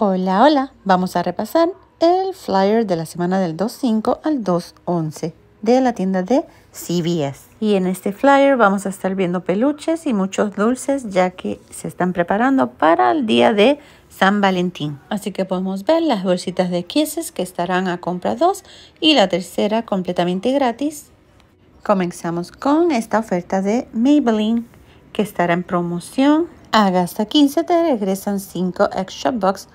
Hola, hola. Vamos a repasar el flyer de la semana del 2.5 al 2.11 de la tienda de CVS. Y en este flyer vamos a estar viendo peluches y muchos dulces ya que se están preparando para el día de San Valentín. Así que podemos ver las bolsitas de Kisses que estarán a compra 2 y la tercera completamente gratis. Comenzamos con esta oferta de Maybelline que estará en promoción. A gasta 15 te regresan 5 extra bucks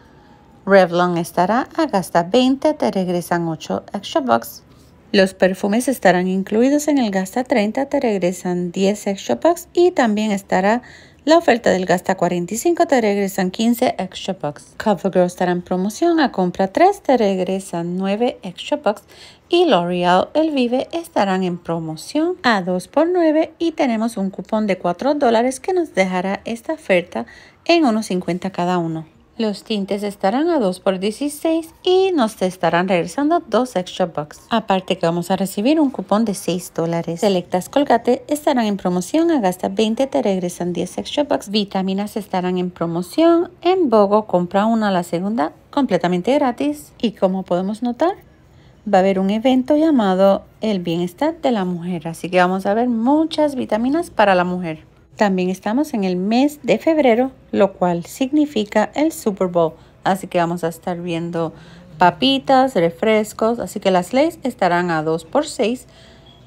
Revlon estará a gasta 20, te regresan 8 extra bucks. Los perfumes estarán incluidos en el gasta 30, te regresan 10 extra bucks y también estará la oferta del gasta 45, te regresan 15 extra bucks. CoverGirl estará en promoción a compra 3, te regresan 9 extra bucks y L'Oreal El Vive estarán en promoción a 2x9 y tenemos un cupón de 4 dólares que nos dejará esta oferta en 1.50 cada uno. Los tintes estarán a 2 por 16 y nos estarán regresando 2 extra bucks. Aparte que vamos a recibir un cupón de 6 dólares. Selectas Colgate estarán en promoción, a gasta 20 te regresan 10 extra bucks. Vitaminas estarán en promoción, en Bogo compra una a la segunda completamente gratis. Y como podemos notar, va a haber un evento llamado el bienestar de la mujer. Así que vamos a ver muchas vitaminas para la mujer. También estamos en el mes de febrero, lo cual significa el Super Bowl. Así que vamos a estar viendo papitas, refrescos. Así que las leyes estarán a 2 por 6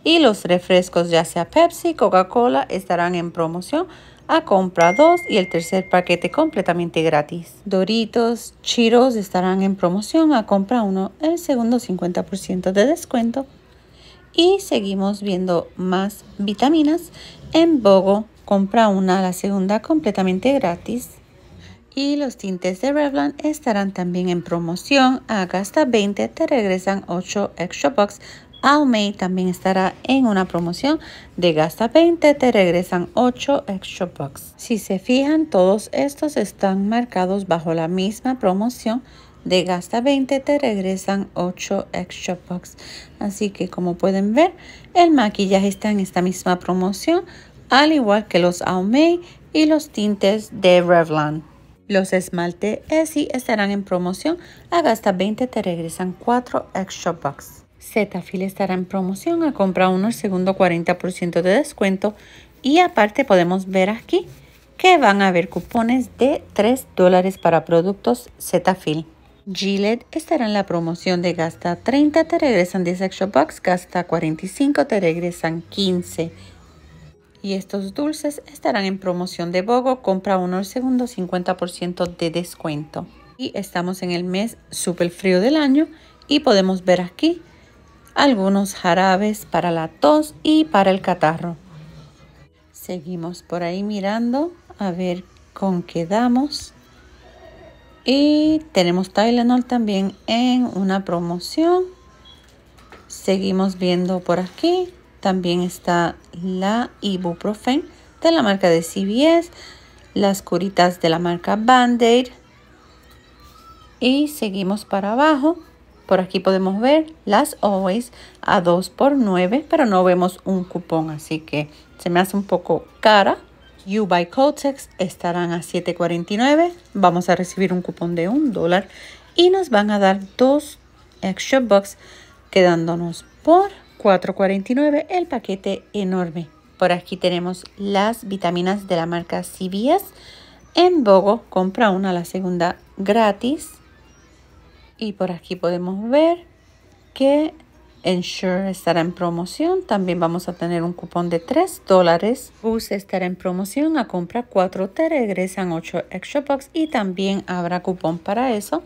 y los refrescos, ya sea Pepsi, Coca-Cola, estarán en promoción a compra 2 y el tercer paquete completamente gratis. Doritos, Chiros estarán en promoción a compra 1, el segundo 50% de descuento. Y seguimos viendo más vitaminas en Bogo Compra una la segunda completamente gratis. Y los tintes de Revlon estarán también en promoción. A gasta 20 te regresan 8 extra bucks. Almay también estará en una promoción de gasta 20, te regresan 8 extra bucks. Si se fijan, todos estos están marcados bajo la misma promoción de gasta 20 te regresan 8 extra bucks. Así que como pueden ver, el maquillaje está en esta misma promoción al igual que los Aumei y los tintes de Revlon. Los esmaltes Essie estarán en promoción. A gasta 20 te regresan 4 extra bucks. Zetafil estará en promoción. A compra uno el segundo 40% de descuento. Y aparte podemos ver aquí que van a haber cupones de 3 dólares para productos Zetafil. Gillette estará en la promoción de gasta 30 te regresan 10 extra bucks. Gasta 45 te regresan 15 y estos dulces estarán en promoción de Bogo. Compra uno al segundo, 50% de descuento. Y estamos en el mes súper frío del año y podemos ver aquí algunos jarabes para la tos y para el catarro. Seguimos por ahí mirando a ver con qué damos. Y tenemos Tylenol también en una promoción. Seguimos viendo por aquí también está la ibuprofen de la marca de CVS, las curitas de la marca Band-Aid. Y seguimos para abajo. Por aquí podemos ver las Always a 2 por 9 pero no vemos un cupón, así que se me hace un poco cara. You by Cotex estarán a 7.49. Vamos a recibir un cupón de un dólar y nos van a dar dos extra bucks quedándonos por 4.49 el paquete enorme. Por aquí tenemos las vitaminas de la marca CVS. En Bogo compra una, la segunda gratis. Y por aquí podemos ver que Ensure estará en promoción. También vamos a tener un cupón de 3 dólares. Bus estará en promoción. A compra 4 te regresan 8 extra Y también habrá cupón para eso.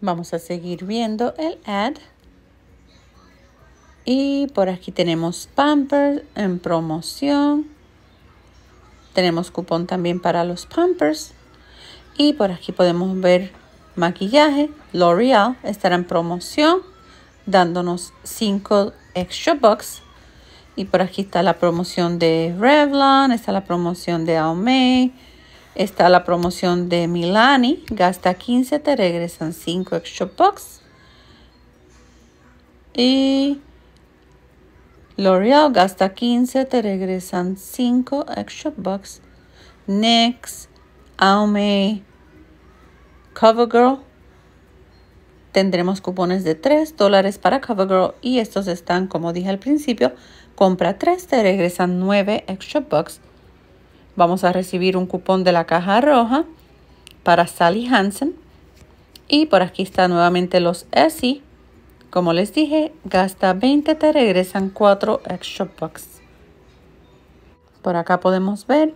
Vamos a seguir viendo el ad. Y por aquí tenemos Pampers en promoción. Tenemos cupón también para los Pampers. Y por aquí podemos ver maquillaje. L'Oreal estará en promoción dándonos 5 extra bucks. Y por aquí está la promoción de Revlon, está la promoción de Aumei, está la promoción de Milani. Gasta 15, te regresan 5 extra bucks. Y L'Oreal gasta 15, te regresan 5 extra bucks. Next, Aume, CoverGirl. Tendremos cupones de 3 dólares para CoverGirl y estos están, como dije al principio, compra 3, te regresan 9 extra bucks. Vamos a recibir un cupón de la caja roja para Sally Hansen. Y por aquí están nuevamente los Essie como les dije, gasta 20, te regresan 4 extra bucks. Por acá podemos ver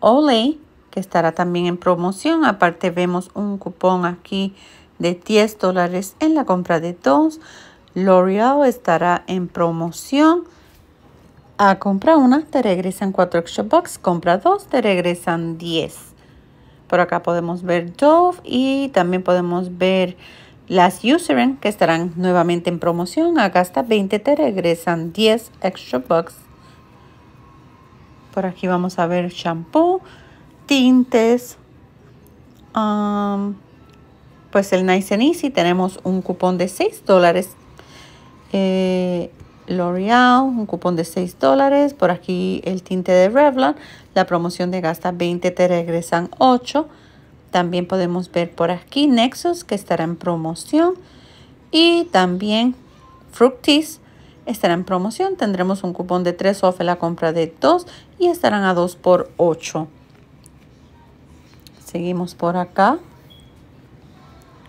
Olay, que estará también en promoción. Aparte vemos un cupón aquí de 10 dólares en la compra de dos. L'Oreal estará en promoción. A compra una te regresan 4 extra bucks, compra 2 te regresan 10. Por acá podemos ver Dove y también podemos ver las Userin, que estarán nuevamente en promoción, a gasta 20 te regresan 10 extra bucks. Por aquí vamos a ver shampoo, tintes, um, pues el Nice and Easy. Tenemos un cupón de 6 dólares. Eh, L'Oreal, un cupón de 6 dólares. Por aquí el tinte de Revlon. La promoción de gasta 20 te regresan 8 también podemos ver por aquí Nexus que estará en promoción y también Fructis estará en promoción. Tendremos un cupón de 3 off en la compra de 2 y estarán a 2 por 8. Seguimos por acá.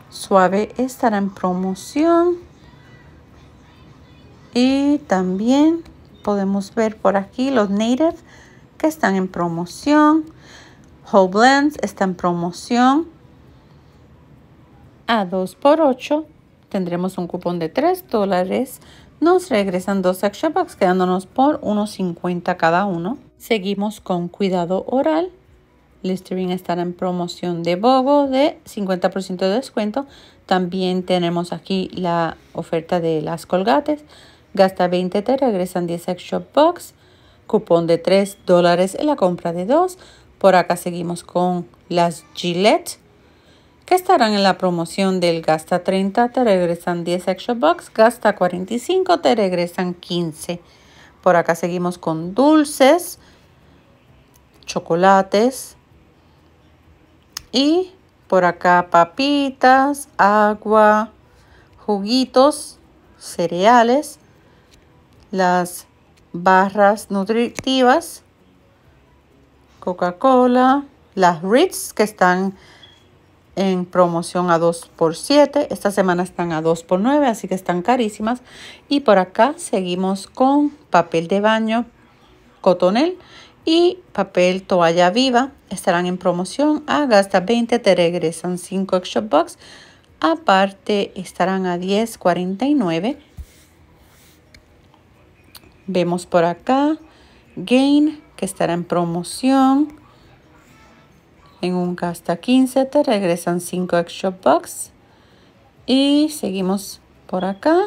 Suave estará en promoción. Y también podemos ver por aquí los native que están en promoción. Whole Blends está en promoción a 2 por 8 tendremos un cupón de 3 dólares. Nos regresan dos extra Box quedándonos por 1.50 cada uno. Seguimos con cuidado oral. Listerine estará en promoción de Bogo de 50% de descuento. También tenemos aquí la oferta de las colgates. Gasta 20, te regresan 10 extra Box. Cupón de 3 dólares en la compra de 2. Por acá seguimos con las Gillette, que estarán en la promoción del gasta 30, te regresan 10 extra bucks, gasta 45, te regresan 15. Por acá seguimos con dulces, chocolates y por acá papitas, agua, juguitos, cereales, las barras nutritivas Coca-Cola, las Ritz que están en promoción a 2 por 7. Esta semana están a 2 por 9, así que están carísimas. Y por acá seguimos con papel de baño cotonel y papel toalla viva. Estarán en promoción a gasta 20, te regresan 5 extra Aparte estarán a 10.49. Vemos por acá Gain que estará en promoción. En un casta 15 te regresan 5 extra bucks. Y seguimos por acá.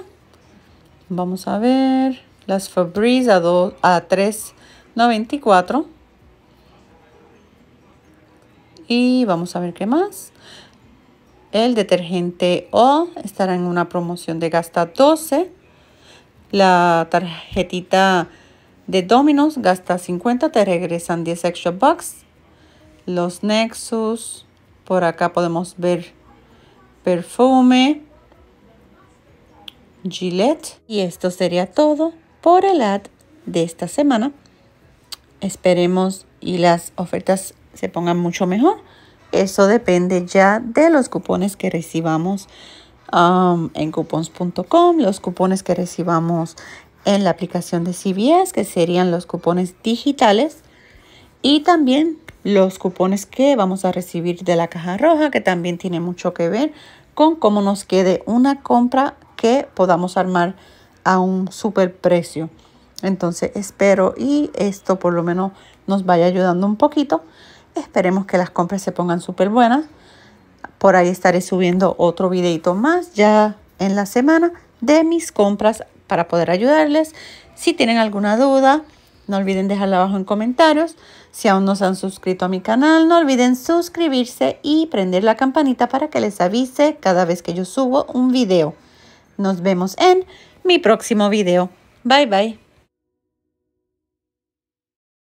Vamos a ver las Febreze a, a 3.94. Y vamos a ver qué más. El detergente O estará en una promoción de gasta 12. La tarjetita de Domino's gasta 50, te regresan 10 extra bucks. Los Nexus, por acá podemos ver perfume, Gillette. Y esto sería todo por el ad de esta semana. Esperemos y las ofertas se pongan mucho mejor. Eso depende ya de los cupones que recibamos um, en coupons.com, los cupones que recibamos en la aplicación de CBS, que serían los cupones digitales y también los cupones que vamos a recibir de la caja roja, que también tiene mucho que ver con cómo nos quede una compra que podamos armar a un super precio. Entonces espero y esto por lo menos nos vaya ayudando un poquito. Esperemos que las compras se pongan súper buenas. Por ahí estaré subiendo otro videito más ya en la semana de mis compras para poder ayudarles. Si tienen alguna duda, no olviden dejarla abajo en comentarios. Si aún no se han suscrito a mi canal, no olviden suscribirse y prender la campanita para que les avise cada vez que yo subo un video. Nos vemos en mi próximo video. Bye bye.